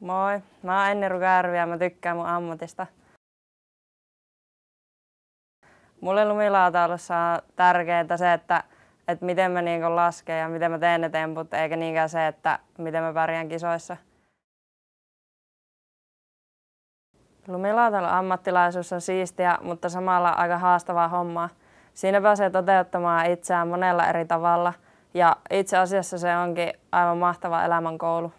Moi, mä oon Enni Rukäärvi ja mä tykkään mun ammatista. Mulle lumilautailussa on tärkeintä se, että, että miten mä niin lasken ja miten mä teen ne temput, eikä niinkään se, että miten mä pärjään kisoissa. Lumilautailun ammattilaisuus on siistiä, mutta samalla aika haastavaa hommaa. Siinä pääsee toteuttamaan itseään monella eri tavalla ja itse asiassa se onkin aivan mahtava elämänkoulu.